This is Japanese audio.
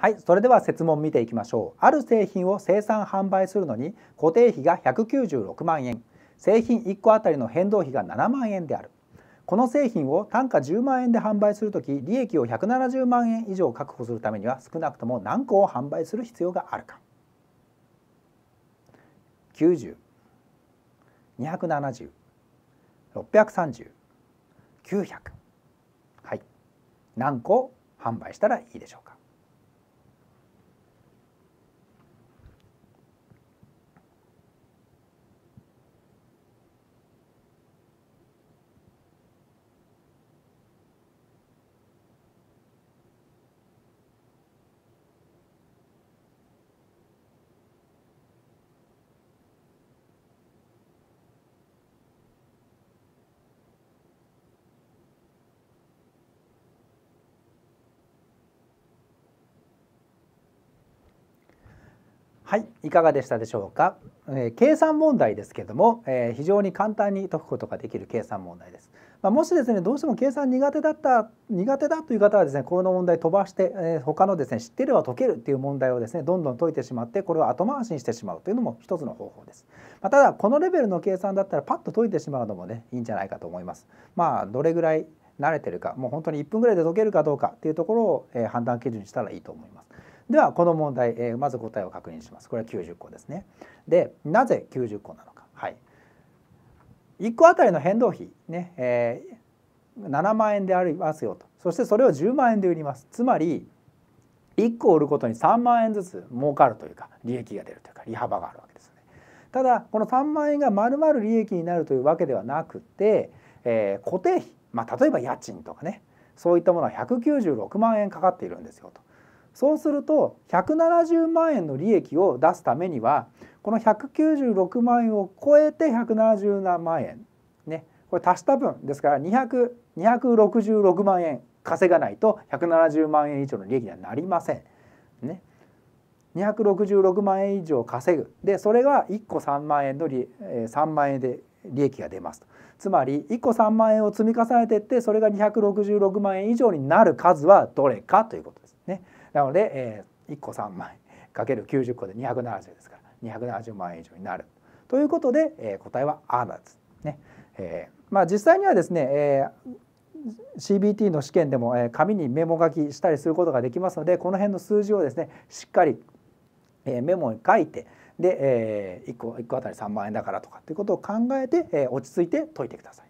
はい、それでは設問見ていきましょう。ある製品を生産販売するのに固定費が196万円、製品1個あたりの変動費が7万円である。この製品を単価10万円で販売するとき、利益を170万円以上確保するためには少なくとも何個を販売する必要があるか。90、270、630、900。はい、何個販売したらいいでしょうか。はいいかがでしたでしょうか、えー、計算問題ですけども、えー、非常に簡単に解くことができる計算問題です、まあ、もしですねどうしても計算苦手だった苦手だという方はですねこの問題飛ばして、えー、他のですね知ってれば解けるっていう問題をですねどんどん解いてしまってこれを後回しにしてしまうというのも一つの方法です、まあ、ただこのレベルの計算だったらパッと解いてしまうのもねいいんじゃないかと思いますまあどれぐらい慣れてるかもう本当に1分ぐらいで解けるかどうかっていうところを、え判断基準にしたらいいと思いますではこの問題、えー、まず答えを確認します。これは90個ですね。でなぜ90個なのか。はい、1個あたりの変動費ね、えー、7万円でありますよとそしてそれを10万円で売ります。つまり1個売ることに3万円ずつ儲かるというか利益が出るというか利幅があるわけですね。ただこの3万円がまるまる利益になるというわけではなくて、えー、固定費、まあ、例えば家賃とかねそういったものは196万円かかっているんですよと。そうすると170万円の利益を出すためにはこの196万円を超えて170万円ねこれ足した分ですから2 6 6万円稼がないと170万円以上の利益にはなりません。ね、266万円以上稼ぐでそれが1個3万円の3万円で利益が出ますつまり1個3万円を積み重ねていってそれが266万円以上になる数はどれかということですね。なので、えー、1個3円かける90個で270ですから270万円以上になる。ということで、えー、答えは「あ」なんです。ねえーまあ、実際にはですね、えー CBT の試験でも、えー、紙にメモ書きしたりすることができますのでこの辺の数字をですねしっかり、えー、メモに書いてで、えー、1, 個1個あたり3万円だからとかっていうことを考えて、えー、落ち着いて解いてください。